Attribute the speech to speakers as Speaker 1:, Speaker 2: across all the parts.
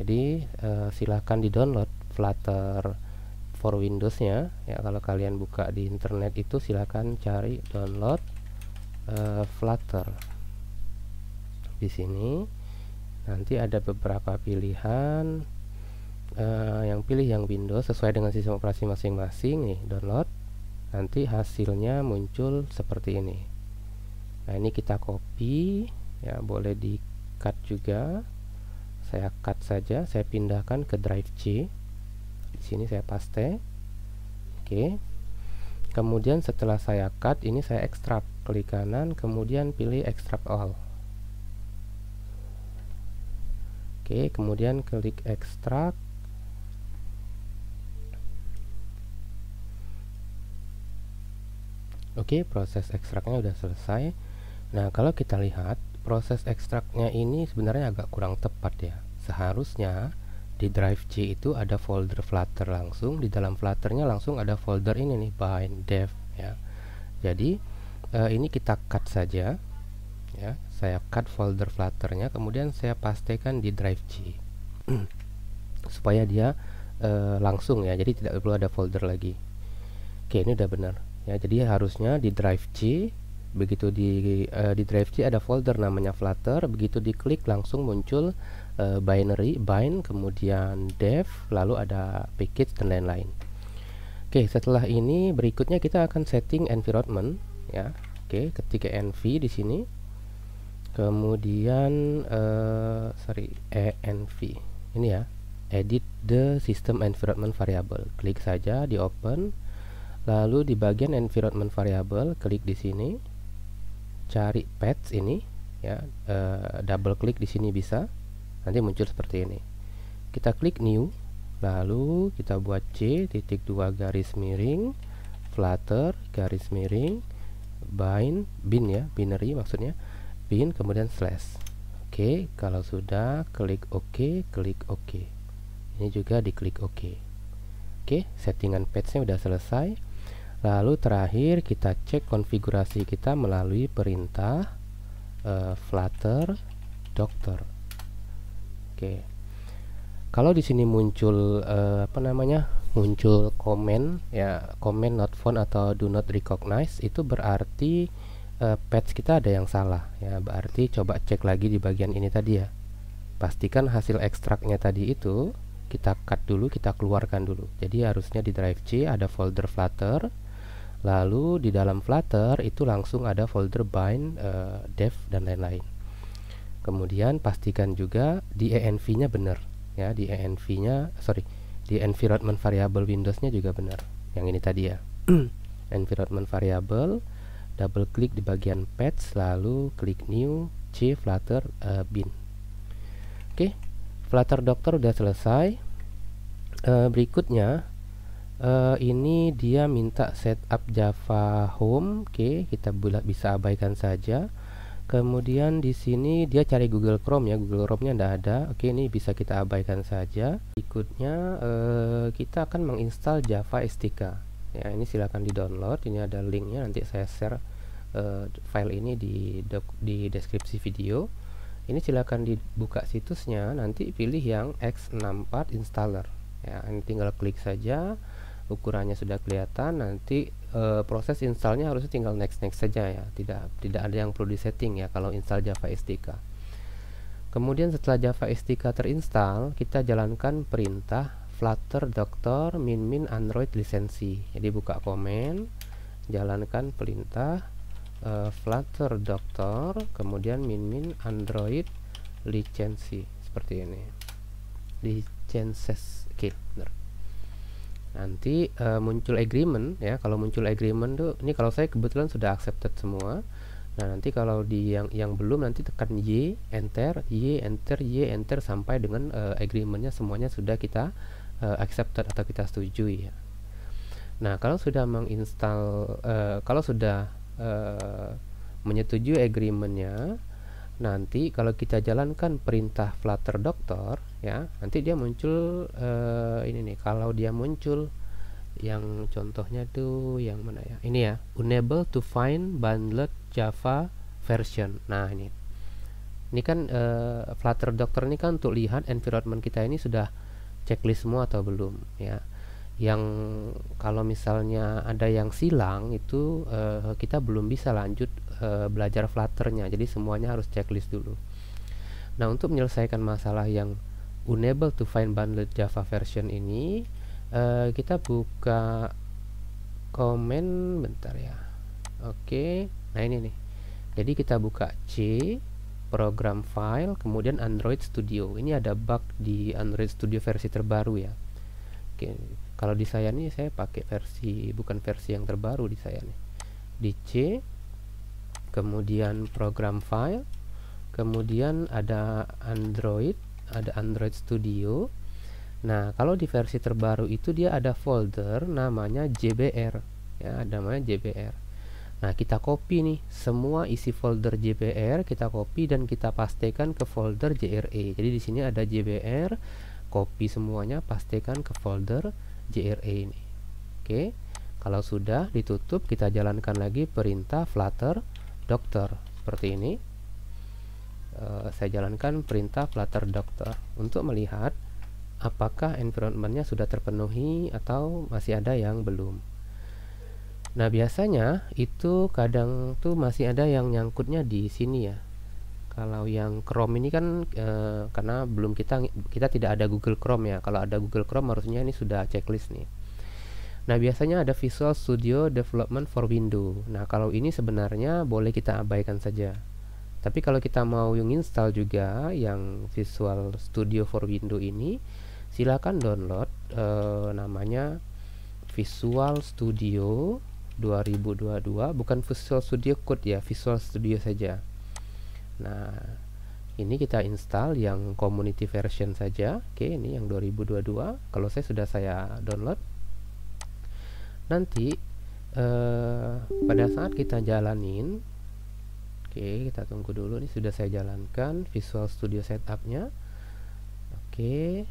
Speaker 1: jadi uh, eh, silahkan di download Flutter for Windows nya ya kalau kalian buka di internet itu silahkan cari download uh, Flutter di sini nanti ada beberapa pilihan uh, yang pilih yang Windows sesuai dengan sistem operasi masing-masing nih download nanti hasilnya muncul seperti ini nah ini kita copy ya boleh di cut juga saya cut saja saya pindahkan ke drive C di sini saya paste oke kemudian setelah saya cut ini saya ekstrak klik kanan kemudian pilih ekstrak all oke kemudian klik ekstrak Oke, okay, proses ekstraknya sudah selesai. Nah, kalau kita lihat proses ekstraknya ini sebenarnya agak kurang tepat ya seharusnya di drive C itu ada folder Flutter langsung di dalam Flutternya langsung ada folder ini nih bind dev ya jadi e, ini kita cut saja ya saya cut folder Flutternya kemudian saya pastikan di drive C supaya dia e, langsung ya jadi tidak perlu ada folder lagi oke ini udah benar ya jadi harusnya di drive C begitu di uh, di c ada folder namanya Flutter begitu diklik langsung muncul uh, binary bind kemudian dev lalu ada package dan lain-lain oke okay, setelah ini berikutnya kita akan setting environment ya oke okay, ketika env di sini kemudian uh, sorry env ini ya edit the system environment variable klik saja di open lalu di bagian environment variable klik di sini cari pets ini ya e, double klik di sini bisa nanti muncul seperti ini kita klik new lalu kita buat C titik dua garis miring flutter garis miring bind bin ya binary maksudnya bin kemudian slash oke okay, kalau sudah klik ok klik ok ini juga diklik ok oke okay, settingan patchnya sudah selesai Lalu terakhir kita cek konfigurasi kita melalui perintah uh, Flutter Doctor. Oke. Kalau di sini muncul uh, apa namanya? muncul komen ya, komen not found atau do not recognize itu berarti uh, patch kita ada yang salah ya. Berarti coba cek lagi di bagian ini tadi ya. Pastikan hasil ekstraknya tadi itu kita cut dulu, kita keluarkan dulu. Jadi harusnya di drive C ada folder Flutter Lalu di dalam Flutter itu langsung ada folder bind, uh, dev dan lain-lain. Kemudian pastikan juga di env-nya benar ya, di env-nya sorry, di environment variable Windows-nya juga benar. Yang ini tadi ya. environment variable double klik di bagian patch lalu klik new c flutter uh, bin. Oke, okay. Flutter Doctor udah selesai. Uh, berikutnya uh, ini dia minta setup Java Home. Oke, okay, kita bisa abaikan saja. Kemudian di sini dia cari Google Chrome ya, Google Chrome-nya tidak ada. Oke, okay, ini bisa kita abaikan saja. Berikutnya uh, kita akan menginstal Java SDK. Ya, ini silakan di-download. Ini ada linknya nanti saya share uh, file ini di di deskripsi video. Ini silakan dibuka situsnya, nanti pilih yang x64 installer. Ya, ini tinggal klik saja ukurannya sudah kelihatan nanti e, proses installnya harusnya tinggal next next saja ya tidak tidak ada yang perlu disetting ya kalau install Java SDK kemudian setelah Java SDK terinstall kita jalankan perintah flutter doctor min min android lisensi jadi buka komen jalankan perintah e, flutter doctor kemudian min min android lisensi seperti ini licenses oke okay, nanti uh, muncul agreement ya kalau muncul agreement tuh ini kalau saya kebetulan sudah accepted semua nah nanti kalau di yang yang belum nanti tekan y enter y enter y enter sampai dengan uh, agreementnya semuanya sudah kita uh, accepted atau kita setuju ya nah kalau sudah menginstal uh, kalau sudah uh, menyetujui agreementnya nanti kalau kita jalankan perintah Flutter Doctor ya nanti dia muncul uh, ini nih kalau dia muncul yang contohnya tuh yang mana ya ini ya unable to find bundled Java version nah ini ini kan uh, eh, Flutter Doctor ini kan untuk lihat environment kita ini sudah checklist semua atau belum ya yang kalau misalnya ada yang silang itu uh, kita belum bisa lanjut Eh, belajar flutternya jadi semuanya harus checklist dulu nah untuk menyelesaikan masalah yang unable to find bundle java version ini uh, kita buka comment bentar ya oke okay. nah ini nih jadi kita buka C program file kemudian Android Studio ini ada bug di Android Studio versi terbaru ya oke kalau di saya nih saya pakai versi bukan versi yang terbaru di saya nih di C kemudian program file kemudian ada Android ada Android Studio nah kalau di versi terbaru itu dia ada folder namanya JBR ya ada namanya JBR nah kita copy nih semua isi folder JBR kita copy dan kita pastikan ke folder JRE jadi di sini ada JBR copy semuanya pastikan ke folder JRE ini oke kalau sudah ditutup kita jalankan lagi perintah flutter dokter seperti ini e, saya jalankan perintah flutter dokter untuk melihat apakah environmentnya sudah terpenuhi atau masih ada yang belum nah biasanya itu kadang tuh masih ada yang nyangkutnya di sini ya kalau yang Chrome ini kan e, karena belum kita kita tidak ada Google Chrome ya kalau ada Google Chrome harusnya ini sudah checklist nih Nah, biasanya ada Visual Studio Development for Windows. Nah, kalau ini sebenarnya boleh kita abaikan saja. Tapi kalau kita mau yang install juga yang Visual Studio for Windows ini, silakan download e, namanya Visual Studio 2022, bukan Visual Studio Code ya, Visual Studio saja. Nah, ini kita install yang community version saja. Oke, ini yang 2022. Kalau saya sudah saya download nanti eh, pada saat kita jalanin oke okay, kita tunggu dulu ini sudah saya jalankan Visual Studio setupnya oke okay.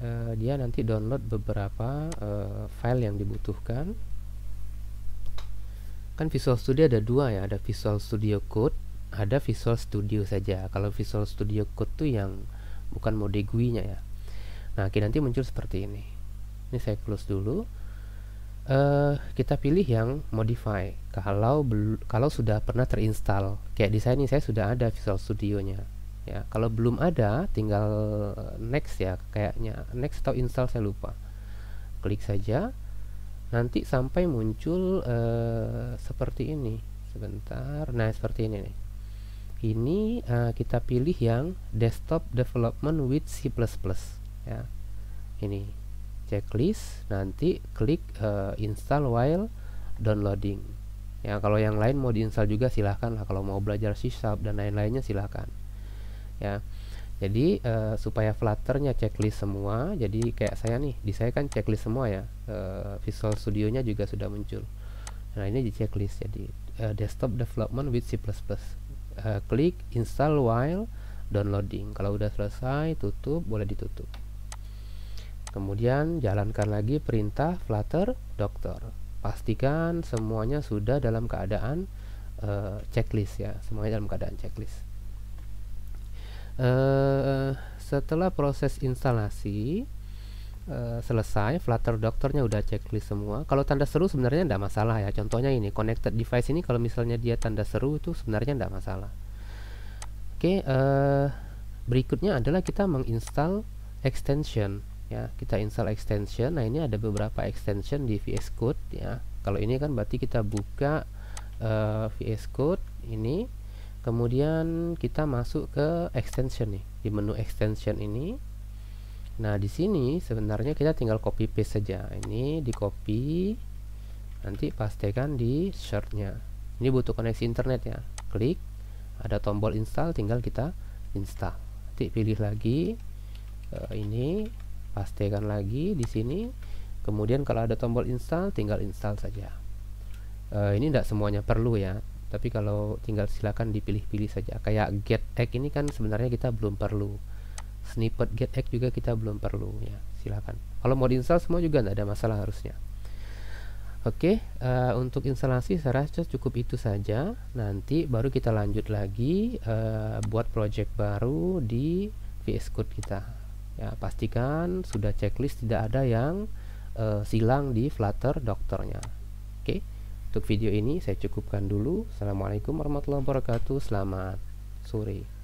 Speaker 1: eh, dia nanti download beberapa eh, file yang dibutuhkan kan Visual Studio ada dua ya ada Visual Studio Code ada Visual Studio saja kalau Visual Studio Code tuh yang bukan mode GUI nya ya Nah, nanti muncul seperti ini. Ini saya close dulu uh, kita pilih yang modify kalau kalau sudah pernah terinstall kayak di saya ini saya sudah ada Visual Studio nya ya kalau belum ada tinggal next ya kayaknya next atau install saya lupa klik saja nanti sampai muncul uh, seperti ini sebentar nah seperti ini nih ini uh, kita pilih yang desktop development with C++ ya ini checklist nanti klik uh, install while downloading ya kalau yang lain mau diinstal juga silahkan lah kalau mau belajar C Sharp dan lain-lainnya silahkan ya jadi uh, supaya flutternya checklist semua jadi kayak saya nih di saya kan checklist semua ya uh, Visual studionya juga sudah muncul nah ini di checklist jadi uh, desktop development with C++ klik install while downloading kalau udah selesai tutup boleh ditutup Kemudian jalankan lagi perintah flutter doctor. Pastikan semuanya sudah dalam keadaan uh, checklist ya, semuanya dalam keadaan checklist. Uh, setelah proses instalasi uh, selesai, Flutter dokternya udah checklist semua. Kalau tanda seru sebenarnya tidak masalah ya. Contohnya ini connected device ini kalau misalnya dia tanda seru itu sebenarnya tidak masalah. Oke, okay, berikutnya adalah kita menginstal extension ya kita install extension nah ini ada beberapa extension di VS Code ya kalau ini kan berarti kita buka uh, eh, VS Code ini kemudian kita masuk ke extension nih di menu extension ini nah di sini sebenarnya kita tinggal copy paste saja ini di copy nanti pastikan di shirtnya ini butuh koneksi internet ya klik ada tombol install tinggal kita install nanti pilih lagi uh, ini pastikan lagi di sini kemudian kalau ada tombol install tinggal install saja e, ini tidak semuanya perlu ya tapi kalau tinggal silakan dipilih-pilih saja kayak get egg ini kan sebenarnya kita belum perlu snippet get egg juga kita belum perlu ya silakan kalau mau diinstal semua juga tidak ada masalah harusnya Oke, uh, untuk instalasi saya rasa cukup itu saja. Nanti baru kita lanjut lagi uh, buat project baru di VS Code kita ya pastikan sudah checklist tidak ada yang uh, silang di Flutter dokternya oke untuk video ini saya cukupkan dulu Assalamualaikum warahmatullahi wabarakatuh selamat sore